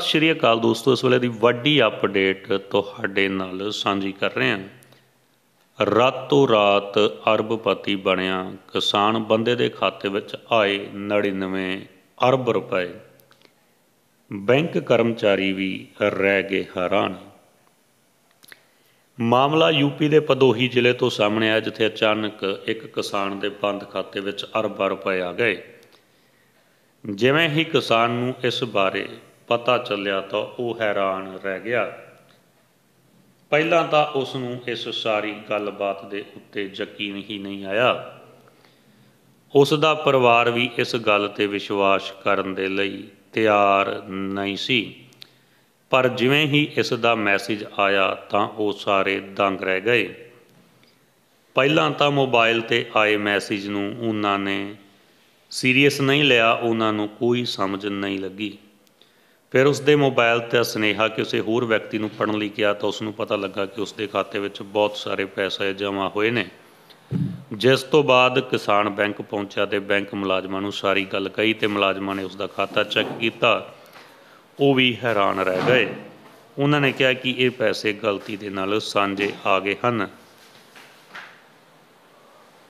ਸਤਿ ਸ਼੍ਰੀ ਅਕਾਲ ਦੋਸਤੋ ਇਸ ਵੇਲੇ ਦੀ ਵੱਡੀ ਅਪਡੇਟ ਤੁਹਾਡੇ ਨਾਲ ਸਾਂਝੀ ਕਰ ਰਹੇ ਹਾਂ ਰਾਤੋਂ ਰਾਤ ਅਰਬਪਤੀ ਬਣਿਆ ਕਿਸਾਨ ਬੰਦੇ ਦੇ ਖਾਤੇ ਵਿੱਚ ਆਏ 99 ਅਰਬ ਰੁਪਏ ਬੈਂਕ ਕਰਮਚਾਰੀ ਵੀ ਰਹਿ ਗਏ ਹੈਰਾਨ ਮਾਮਲਾ ਯੂਪੀ ਦੇ ਪਦੋਹੀ ਜ਼ਿਲ੍ਹੇ ਤੋਂ ਸਾਹਮਣੇ ਆਇਆ ਜਿੱਥੇ ਅਚਾਨਕ ਇੱਕ ਕਿਸਾਨ ਦੇ ਬੰਦ ਖਾਤੇ ਵਿੱਚ ਅਰਬਾਂ ਰੁਪਏ ਆ ਗਏ ਜਿਵੇਂ ਹੀ ਕਿਸਾਨ ਨੂੰ ਇਸ ਬਾਰੇ ਪਤਾ ਚੱਲਿਆ ਤਾਂ ਉਹ ਹੈਰਾਨ ਰਹਿ ਗਿਆ ਪਹਿਲਾਂ ਤਾਂ ਉਸ ਨੂੰ ਇਸ ਸਾਰੀ ਗੱਲਬਾਤ ਦੇ ਉੱਤੇ ਯਕੀਨ ਹੀ ਨਹੀਂ ਆਇਆ ਉਸ ਦਾ ਪਰਿਵਾਰ ਵੀ ਇਸ ਗੱਲ ਤੇ ਵਿਸ਼ਵਾਸ ਕਰਨ ਦੇ ਲਈ ਤਿਆਰ ਨਹੀਂ ਸੀ ਪਰ ਜਿਵੇਂ ਹੀ ਇਸ ਦਾ ਮੈਸੇਜ ਆਇਆ ਤਾਂ ਉਹ ਸਾਰੇ ਦੰਗ ਰਹਿ ਗਏ ਪਹਿਲਾਂ ਤਾਂ ਮੋਬਾਈਲ ਤੇ ਆਏ ਮੈਸੇਜ ਨੂੰ ਉਹਨਾਂ ਨੇ ਸੀਰੀਅਸ ਨਹੀਂ ਲਿਆ ਉਹਨਾਂ ਨੂੰ ਕੋਈ ਸਮਝ ਨਹੀਂ ਲੱਗੀ ਫਿਰ ਉਸ ਦੇ ਮੋਬਾਈਲ ਤੇ ਸੁਨੇਹਾ ਕਿਸੇ ਹੋਰ ਵਿਅਕਤੀ ਨੂੰ ਪੜਨ ਲਈ ਕਿਹਾ ਤਾਂ ਉਸ ਨੂੰ ਪਤਾ ਲੱਗਾ ਕਿ ਉਸ ਦੇ ਖਾਤੇ ਵਿੱਚ ਬਹੁਤ ਸਾਰੇ ਪੈਸੇ ਜਮ੍ਹਾਂ ਹੋਏ ਨੇ ਜਿਸ ਤੋਂ ਬਾਅਦ ਕਿਸਾਨ ਬੈਂਕ ਪਹੁੰਚਿਆ ਤੇ ਬੈਂਕ ਮੁਲਾਜ਼ਮਾਂ ਨੂੰ ਸਾਰੀ ਗੱਲ ਕਹੀ ਤੇ ਮੁਲਾਜ਼ਮਾਂ ਨੇ ਉਸ ਦਾ ਖਾਤਾ ਚੈੱਕ ਕੀਤਾ ਉਹ ਵੀ ਹੈਰਾਨ ਰਹਿ ਗਏ ਉਹਨਾਂ ਨੇ ਕਿਹਾ ਕਿ ਇਹ ਪੈਸੇ ਗਲਤੀ ਦੇ ਨਾਲ ਸਾਂਝੇ ਆ ਗਏ ਹਨ